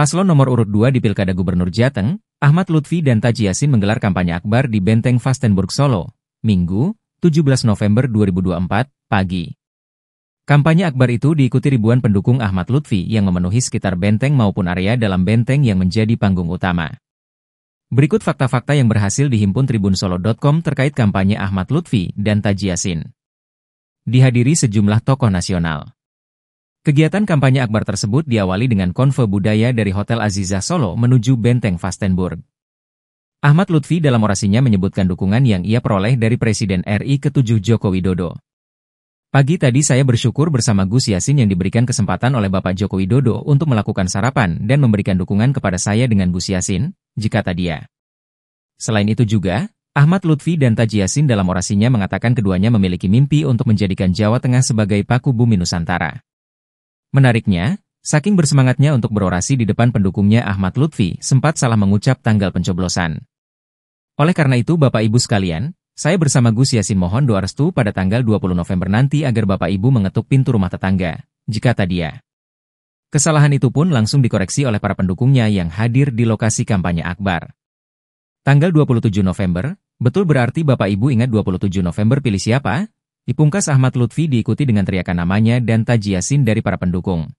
Paslon nomor urut 2 di Pilkada Gubernur Jateng, Ahmad Lutfi dan Taji Yasin menggelar kampanye akbar di Benteng Fastenburg Solo, Minggu, 17 November 2024, pagi. Kampanye akbar itu diikuti ribuan pendukung Ahmad Lutfi yang memenuhi sekitar benteng maupun area dalam benteng yang menjadi panggung utama. Berikut fakta-fakta yang berhasil dihimpun tribunsolo.com terkait kampanye Ahmad Lutfi dan Taji Yasin. Dihadiri sejumlah tokoh nasional. Kegiatan kampanye Akbar tersebut diawali dengan konve budaya dari Hotel Aziza Solo menuju Benteng Vastenburg. Ahmad Lutfi dalam orasinya menyebutkan dukungan yang ia peroleh dari Presiden RI ke-7 Joko Widodo. Pagi tadi saya bersyukur bersama Gus Yasin yang diberikan kesempatan oleh Bapak Joko Widodo untuk melakukan sarapan dan memberikan dukungan kepada saya dengan Gus Yasin, jika tadi ya. Selain itu juga, Ahmad Lutfi dan Taji Yasin dalam orasinya mengatakan keduanya memiliki mimpi untuk menjadikan Jawa Tengah sebagai paku bumi Nusantara. Menariknya, saking bersemangatnya untuk berorasi di depan pendukungnya Ahmad Lutfi, sempat salah mengucap tanggal pencoblosan. Oleh karena itu Bapak Ibu sekalian, saya bersama Gus Yasin mohon doa restu pada tanggal 20 November nanti agar Bapak Ibu mengetuk pintu rumah tetangga, jika tadi ya. Kesalahan itu pun langsung dikoreksi oleh para pendukungnya yang hadir di lokasi kampanye Akbar. Tanggal 27 November, betul berarti Bapak Ibu ingat 27 November pilih siapa? Dipungkas Ahmad Lutfi diikuti dengan teriakan namanya dan tajiasin dari para pendukung.